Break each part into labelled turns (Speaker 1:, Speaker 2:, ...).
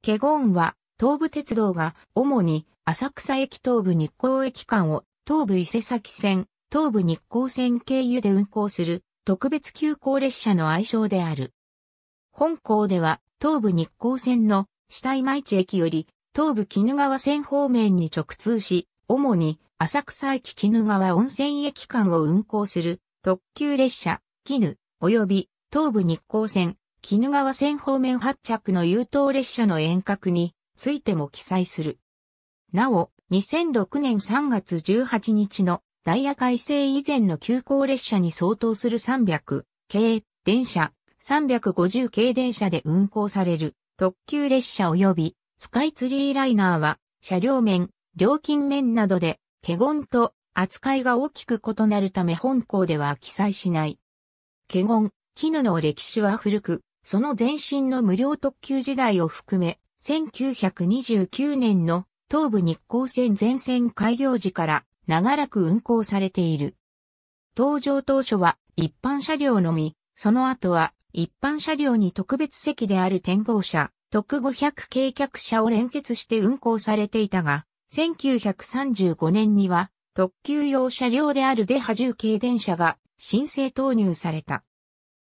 Speaker 1: ケゴンは、東武鉄道が、主に、浅草駅東武日光駅間を、東武伊勢崎線、東武日光線経由で運行する、特別急行列車の愛称である。本校では、東武日光線の、下今市駅より、東武鬼怒川線方面に直通し、主に、浅草駅鬼怒川温泉駅間を運行する、特急列車、絹、及び、東武日光線、絹川線方面発着の優等列車の遠隔についても記載する。なお、2006年3月18日のダイヤ改正以前の急行列車に相当する300系電車、350系電車で運行される特急列車及びスカイツリーライナーは車両面、料金面などで、ゴンと扱いが大きく異なるため本校では記載しない。ゴン、絹の歴史は古く、その前身の無料特急時代を含め、1929年の東武日光線全線開業時から長らく運行されている。登場当初は一般車両のみ、その後は一般車両に特別席である展望車、特500客車を連結して運行されていたが、1935年には特急用車両であるデハ10系電車が申請投入された。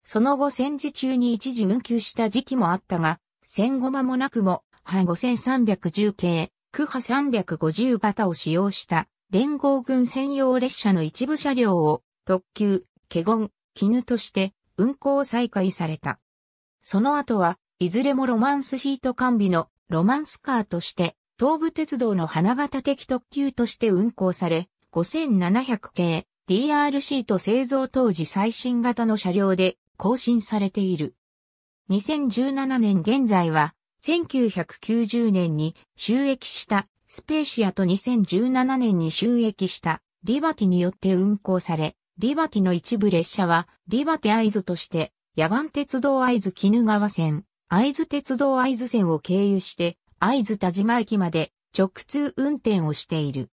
Speaker 1: その後戦時中に一時運休した時期もあったが、戦後間もなくも、ハ5310系、区派350型を使用した連合軍専用列車の一部車両を特急、ケゴン、絹として運行再開された。その後は、いずれもロマンスシート完備のロマンスカーとして、東武鉄道の花形的特急として運行され、5700系 DR シート製造当時最新型の車両で更新されている。2017年現在は、1990年に収益したスペーシアと2017年に収益したリバティによって運行され、リバティの一部列車はリバティ合図として野岸鉄道合図絹川線、合図鉄道合図線を経由して合図田島駅まで直通運転をしている。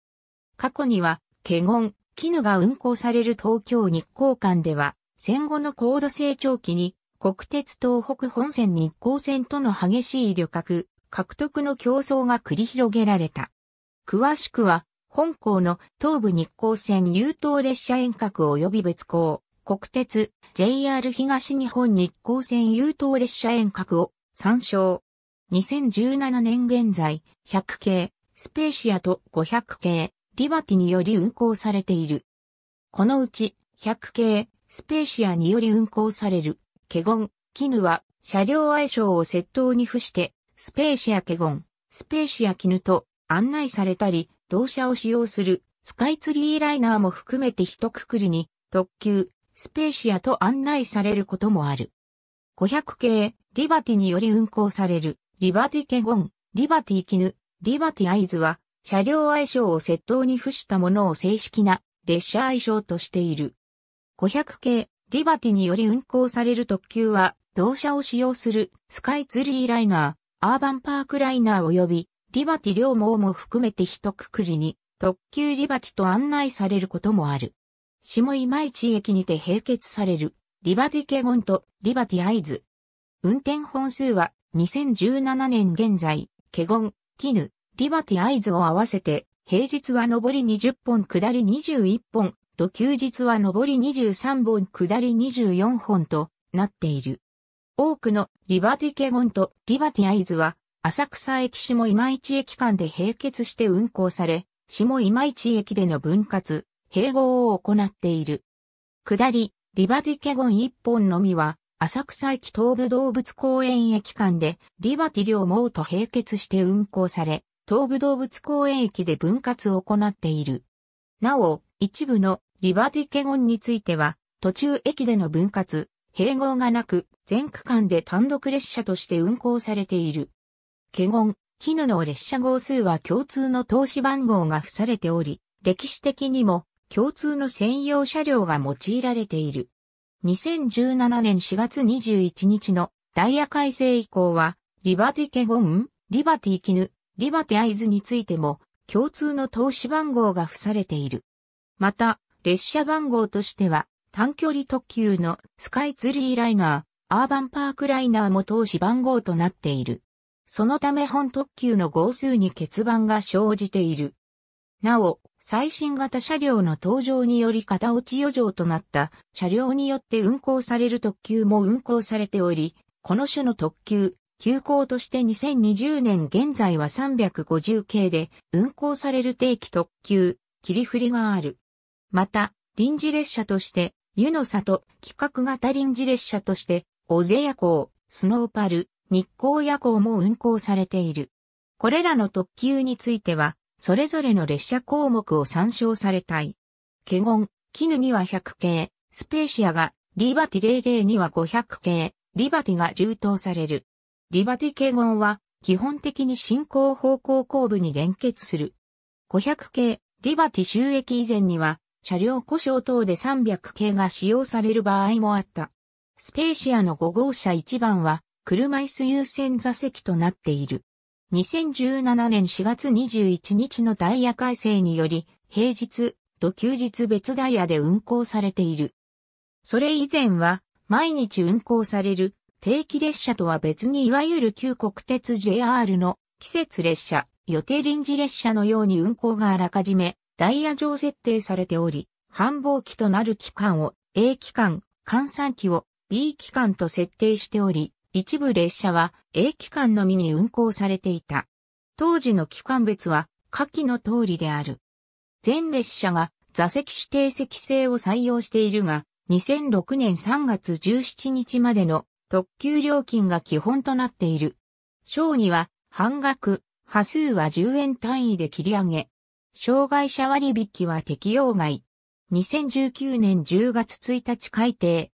Speaker 1: 過去には、ケゴン、絹が運行される東京日光間では、戦後の高度成長期に国鉄東北本線日光線との激しい旅客、獲得の競争が繰り広げられた。詳しくは、本校の東武日光線優等列車遠隔及び別校、国鉄、JR 東日本日光線優等列車遠隔を参照。2017年現在、100系、スペーシアと500系、リバティにより運行されている。このうち、100系、スペーシアにより運行される、ケゴン、キヌは、車両愛称を窃盗に付して、スペーシアケゴン、スペーシアキヌと案内されたり、同社を使用するスカイツリーライナーも含めて一括りに特急、スペーシアと案内されることもある。500系、リバティにより運行される、リバティケゴン、リバティキヌ、リバティアイズは、車両愛称を窃盗に付したものを正式な列車愛称としている。500系、リバティにより運行される特急は、同社を使用するスカイツリーライナー、アーバンパークライナー及び、リバティ両網も含めて一括りに、特急リバティと案内されることもある。下今市駅にて併結される、リバティケゴンとリバティアイズ。運転本数は、2017年現在、ケゴン、キヌ、リバティアイズを合わせて、平日は上り20本下り21本、と休日は上り23本下り24本となっている。多くのリバティケゴンとリバティアイズは浅草駅下今市駅間で並結して運行され、下今市駅での分割、併合を行っている。下り、リバティケゴン1本のみは、浅草駅東武動物公園駅間で、リバティ両毛と並結して運行され、東武動物公園駅で分割を行っている。なお、一部のリバティケゴンについては、途中駅での分割、併合がなく、全区間で単独列車として運行されている。ケゴン、キヌの列車号数は共通の通し番号が付されており、歴史的にも共通の専用車両が用いられている。2017年4月21日のダイヤ改正以降は、リバティケゴン、リバティキヌ、リバティアイズについても共通の通し番号が付されている。また、列車番号としては、短距離特急のスカイツリーライナー、アーバンパークライナーも投資番号となっている。そのため本特急の号数に欠番が生じている。なお、最新型車両の登場により片落ち余剰となった車両によって運行される特急も運行されており、この種の特急、急行として2020年現在は350系で運行される定期特急、切り振りがある。また、臨時列車として、湯の里、企画型臨時列車として、尾瀬夜行、スノーパル、日光夜行も運行されている。これらの特急については、それぞれの列車項目を参照されたい。ケゴン、キヌには100系、スペーシアが、リバティ00には500系、リバティが充当される。リバティケゴンは、基本的に進行方向後部に連結する。500系、リバティ収益以前には、車両故障等で300系が使用される場合もあった。スペーシアの5号車1番は、車椅子優先座席となっている。2017年4月21日のダイヤ改正により、平日と休日別ダイヤで運行されている。それ以前は、毎日運行される定期列車とは別にいわゆる旧国鉄 JR の季節列車、予定臨時列車のように運行があらかじめダイヤ上設定されており、繁忙期となる期間を A 期間、換算期を B 期間と設定しており、一部列車は A 期間のみに運行されていた。当時の期間別は下記の通りである。全列車が座席指定席制を採用しているが、2006年3月17日までの特急料金が基本となっている。小には半額、波数は10円単位で切り上げ、障害者割引は適用外。2019年10月1日改定。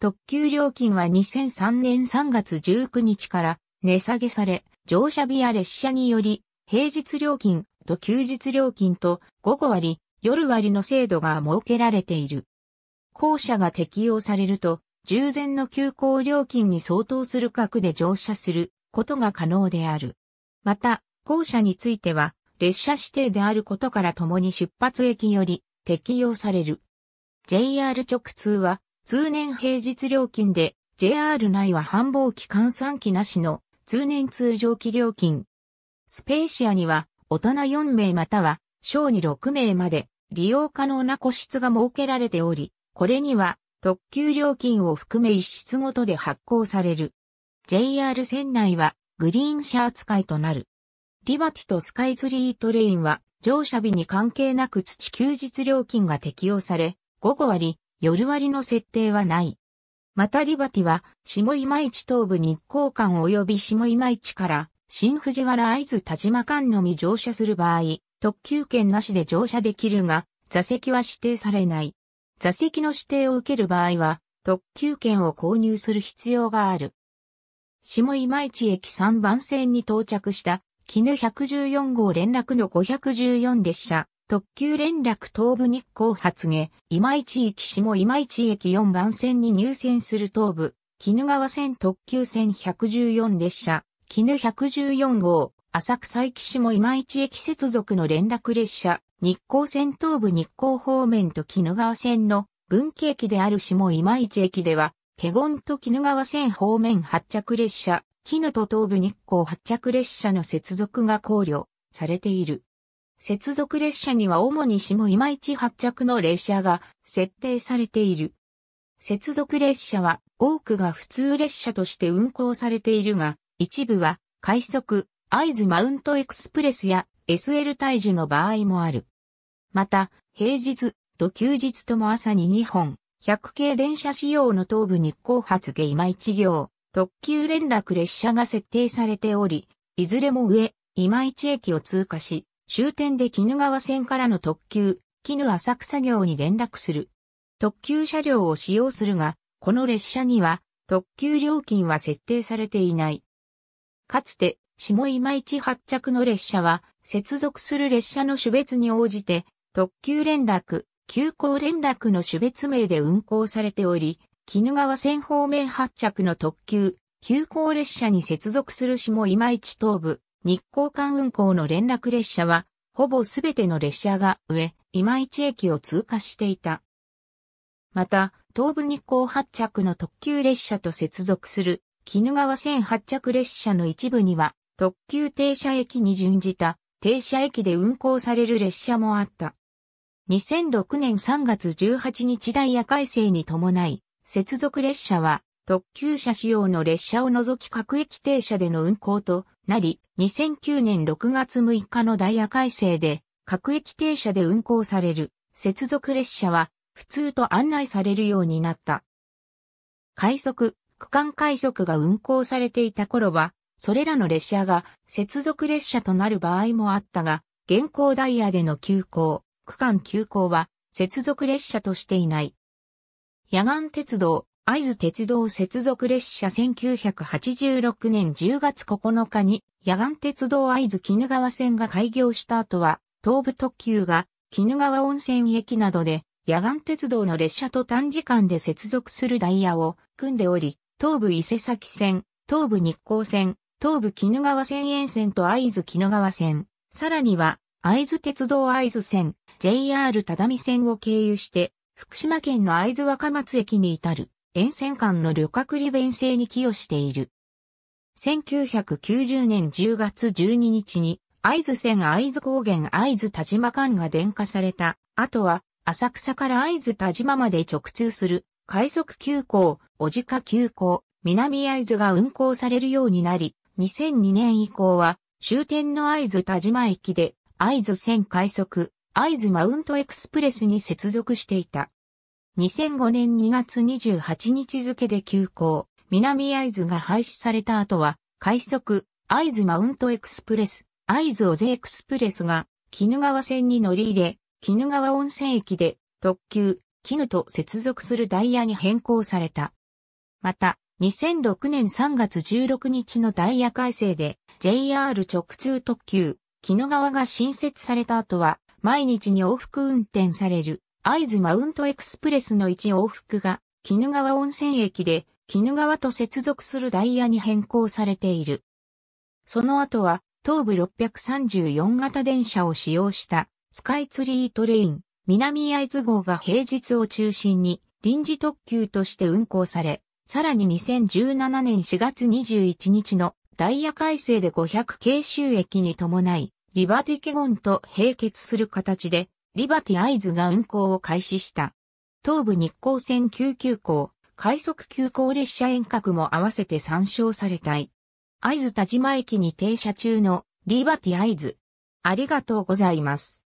Speaker 1: 特急料金は2003年3月19日から値下げされ、乗車日や列車により、平日料金と休日料金と午後割、夜割の制度が設けられている。校舎が適用されると、従前の休校料金に相当する額で乗車することが可能である。また、校舎については、列車指定であることから共に出発駅より適用される。JR 直通は通年平日料金で JR 内は繁忙期換算期なしの通年通常期料金。スペーシアには大人4名または小児6名まで利用可能な個室が設けられており、これには特急料金を含め一室ごとで発行される。JR 船内はグリーン車扱いとなる。リバティとスカイツリートレインは乗車日に関係なく土休日料金が適用され、午後割、夜割の設定はない。またリバティは、下今市東部日光間及び下今市から新藤原合図田島間のみ乗車する場合、特急券なしで乗車できるが、座席は指定されない。座席の指定を受ける場合は、特急券を購入する必要がある。下今市駅3番線に到着した絹114号連絡の514列車、特急連絡東部日光発下、今市駅下今市駅4番線に入線する東部、絹川線特急線114列車、絹114号、浅草駅下今市駅接続の連絡列車、日光線東部日光方面と絹川線の分岐駅である下今市駅では、ゴンと絹川線方面発着列車、絹と東武日光発着列車の接続が考慮されている。接続列車には主に下今市発着の列車が設定されている。接続列車は多くが普通列車として運行されているが、一部は快速、合図マウントエクスプレスや SL 体重の場合もある。また、平日と休日とも朝に2本、100系電車仕様の東武日光発下今市行、特急連絡列車が設定されており、いずれも上、今市駅を通過し、終点で絹川線からの特急、絹浅草行に連絡する。特急車両を使用するが、この列車には特急料金は設定されていない。かつて、下今市発着の列車は、接続する列車の種別に応じて、特急連絡、急行連絡の種別名で運行されており、鬼怒川線方面発着の特急、急行列車に接続する下今市東部、日光間運行の連絡列車は、ほぼすべての列車が上、今市駅を通過していた。また、東部日光発着の特急列車と接続する、鬼怒川線発着列車の一部には、特急停車駅に準じた、停車駅で運行される列車もあった。2006年3月18日ダイヤ改正に伴い、接続列車は特急車仕様の列車を除き各駅停車での運行となり、2009年6月6日のダイヤ改正で各駅停車で運行される接続列車は普通と案内されるようになった。快速、区間快速が運行されていた頃は、それらの列車が接続列車となる場合もあったが、現行ダイヤでの急行、区間急行は接続列車としていない。野岸鉄道、合津鉄道接続列車1986年10月9日に野岸鉄道会津絹川線が開業した後は、東武特急が絹川温泉駅などで野岸鉄道の列車と短時間で接続するダイヤを組んでおり、東武伊勢崎線、東武日光線、東武絹川線沿線と会津絹川線、さらには合津鉄道合津線、JR 只見線を経由して福島県の会津若松駅に至る沿線間の旅客利便性に寄与している。1990年10月12日に会津線会津高原会津田島間が電化された後は浅草から会津田島まで直通する快速急行、小鹿急行、南会津が運行されるようになり、2002年以降は終点の会津田島駅で会津線快速、アイズマウントエクスプレスに接続していた。2005年2月28日付で休校、南アイズが廃止された後は、快速、アイズマウントエクスプレス、アイズオゼエクスプレスが、絹川線に乗り入れ、絹川温泉駅で、特急、絹と接続するダイヤに変更された。また、2006年3月16日のダイヤ改正で、JR 直通特急、絹川が新設された後は、毎日に往復運転される、合図マウントエクスプレスの1往復が、鬼怒川温泉駅で、鬼怒川と接続するダイヤに変更されている。その後は、東部634型電車を使用したスカイツリートレイン、南合図号が平日を中心に臨時特急として運行され、さらに2017年4月21日のダイヤ改正で500系収益に伴い、リバティケゴンと並結する形で、リバティアイズが運行を開始した。東武日光線99号、快速急行列車遠隔も合わせて参照されたい。イズ田島駅に停車中のリバティアイズ。ありがとうございます。